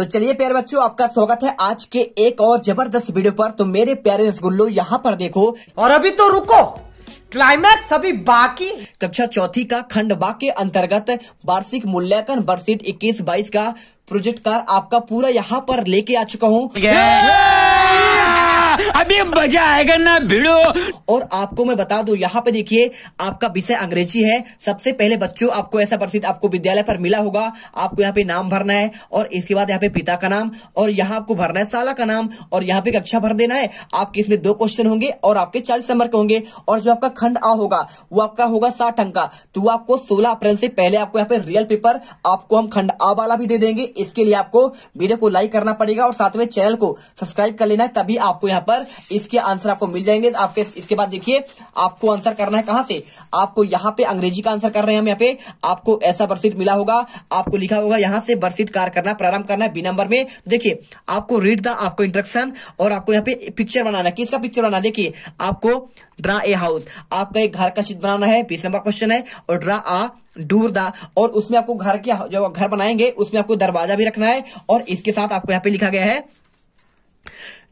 तो चलिए प्यारे बच्चों आपका स्वागत है आज के एक और जबरदस्त वीडियो पर तो मेरे प्यारे रसगुल्लो यहाँ पर देखो और अभी तो रुको क्लाइमैक्स अभी बाकी कक्षा चौथी का खंड बा के अंतर्गत वार्षिक मूल्यांकन वर्षीट इक्कीस बाईस का प्रोजेक्ट कार आपका पूरा यहाँ पर लेके आ चुका हूँ अभी मजा आएगा ना भिड़ो और आपको मैं बता दू यहाँ पे देखिए आपका विषय अंग्रेजी है सबसे पहले बच्चों आपको ऐसा प्रसिद्ध आपको विद्यालय पर मिला होगा आपको यहाँ पे नाम भरना है और इसके बाद यहाँ पे पिता का नाम और यहाँ आपको भरना है साला का नाम और यहाँ पे कक्षा भर देना है आपके इसमें दो क्वेश्चन होंगे और आपके चालीस नंबर के होंगे और जो आपका खंड आ होगा वो आपका होगा साठ अंक का तो आपको सोलह अप्रैल से पहले आपको यहाँ पे रियल पेपर आपको हम खंड आ वाला भी दे देंगे इसके लिए आपको वीडियो को लाइक करना पड़ेगा और साथ में चैनल को सब्सक्राइब कर लेना है तभी आपको यहाँ पर इसके आंसर आपको मिल जाएंगे आपके इसके बाद देखिए आपको आंसर करना है कहां से आपको यहाँ पे अंग्रेजी का आंसर कर रहे हैं हम यहाँ पे आपको ऐसा बर्सित मिला होगा आपको लिखा होगा यहाँ से बर्सित कार करना प्रारंभ करना है बी नंबर में तो देखिए आपको रीड द आपको इंट्रक्शन और आपको यहाँ पे पिक्चर बनाना किसका पिक्चर बनाना देखिए आपको ड्रा ए हाउस आपका एक घर का चित्र बनाना है बीस नंबर क्वेश्चन है और ड्रा आ डूर दा और उसमें आपको घर के जो घर बनाएंगे उसमें आपको दरवाजा भी रखना है और इसके साथ आपको यहाँ पे लिखा गया है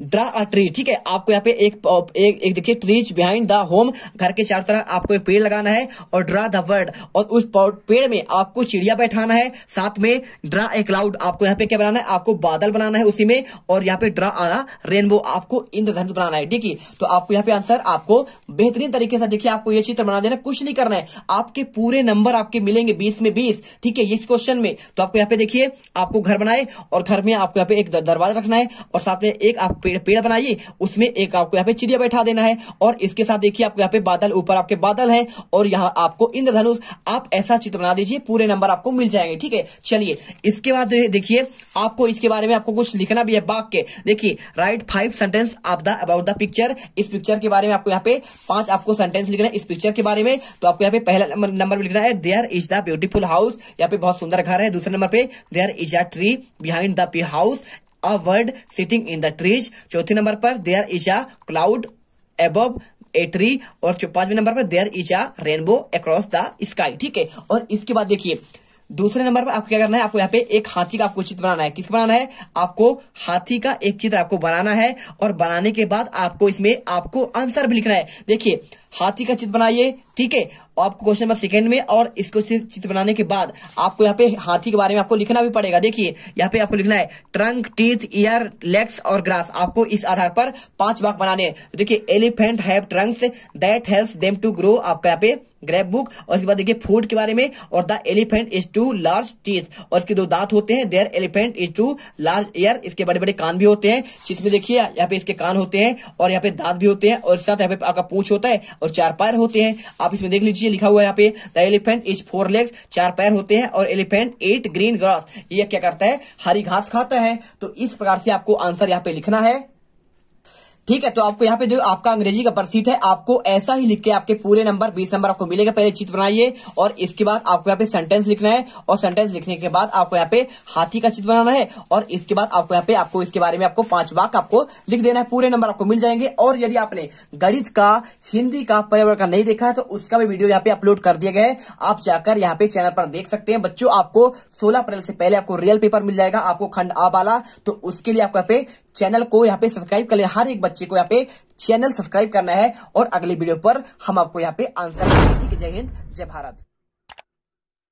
ड्रा अ ट्री ठीक है आपको यहाँ पे एक एक, एक देखिए ट्रीज बिहाइंड द होम घर के चार तरफ आपको एक पेड़ लगाना है और ड्रा द वर्ड और उस पेड़ में आपको चिड़िया बैठाना है साथ में ड्रा ए क्लाउड आपको यहाँ पे क्या बनाना है आपको बादल बनाना है उसी में और यहाँ पे ड्रा आ रेनबो आपको इंद्रधनुष बनाना है ठीक है तो आपको यहाँ पे आंसर आपको बेहतरीन तरीके से देखिए आपको ये चित्र बना देना कुछ नहीं करना है आपके पूरे नंबर आपके मिलेंगे बीस में बीस ठीक है इस क्वेश्चन में तो आपको यहाँ पे देखिए आपको घर बनाए और घर में आपको यहाँ पे एक दरवाजा रखना है और साथ में एक आप पेड़ पेड़ बनाइए उसमें एक आपको यहाँ पे चिड़िया बैठा देना है और इसके साथ देखिए आपको यहाँ पे बादल ऊपर आपके बादल है और यहाँ आपको इंद्रधनुष आप ऐसा चित्र बना दीजिए पूरे नंबर आपको मिल जाएंगे ठीक है चलिए इसके बाद देखिए आपको इसके बारे में आपको कुछ लिखना भी है बाग के देखिए write five sentence of the about the picture इस पिक्चर के बारे में आपको यहाँ पे पांच आपको सेंटेंस लिखना है इस पिक्चर के बारे में तो आपको यहाँ पे पहला नंबर लिखना है there is the beautiful house यहाँ पे बहुत सुंदर घर है दूसरे नंबर पे there is a tree behind the P house a bird sitting in the trees चौथे नंबर पर there is a cloud above a tree और पांचवें नंबर पर there is a rainbow across the sky ठीक है और इसके बाद देखिए दूसरे नंबर पर आपको क्या करना है आपको यहाँ पे एक हाथी का आपको चित्र बनाना है किसका बनाना है आपको हाथी का एक चित्र आपको बनाना है और बनाने के बाद आपको इसमें आपको आंसर भी लिखना है देखिए हाथी का चित्र बनाइए ठीक है आपको क्वेश्चन नंबर सेकंड में और इसको चित्र बनाने के बाद आपको यहाँ पे हाथी के बारे में आपको लिखना भी पड़ेगा देखिए यहाँ पे आपको लिखना है ट्रंक टीथ ईयर लेग्स और ग्रास आपको इस आधार पर पांच भाग बनाने हैं तो देखिए elephant have trunks that help them to grow आपका यहाँ पे ग्रेप बुक और इसके बाद देखिए फूड के बारे में और the elephant is two large teeth और इसके दो दांत होते हैं there elephant is two large ear इसके बड़े बड़े कान भी होते हैं चित्र में देखिए यहाँ पे इसके कान होते हैं और यहाँ पे दांत भी होते हैं और साथ यहाँ पे आपका पूछ होता है और चार पैर होते हैं आप इसमें देख लीजिए लिखा हुआ है यहाँ पे the elephant is four leg चार पैर होते हैं और एलिफेंट एट ग्रीन ग्रास ये क्या करता है हरी घास खाता है तो इस प्रकार से आपको आंसर यहाँ पे लिखना है ठीक है तो आपको यहाँ पे जो आपका अंग्रेजी का प्रसिद्ध है आपको ऐसा ही लिख के आपके पूरे नंबर बीस नंबर आपको मिलेगा पहले चित्र बनाइए और इसके बाद आपको यहाँ पे सेंटेंस लिखना है और सेंटेंस लिखने के बाद आपको यहाँ पे हाथी का चित्र बनाना है और इसके बाद आपको यहाँ पे आपको इसके बारे में आपको पांच वाक आपको लिख देना है पूरे नंबर आपको मिल जाएंगे और यदि आपने गणित का हिंदी का पर्यावरण का नहीं देखा है तो उसका भी वीडियो यहाँ पे अपलोड कर दिया गया है आप जाकर यहाँ पे चैनल पर देख सकते हैं बच्चों आपको सोलह अप्रैल से पहले आपको रियल पेपर मिल जाएगा आपको खंड आ वाला तो उसके लिए आपको यहाँ पे चैनल को यहाँ पे सब्सक्राइब कर ले हर एक बच्चे को यहाँ पे चैनल सब्सक्राइब करना है और अगले वीडियो पर हम आपको यहाँ पे आंसर ठीक है जय हिंद जय भारत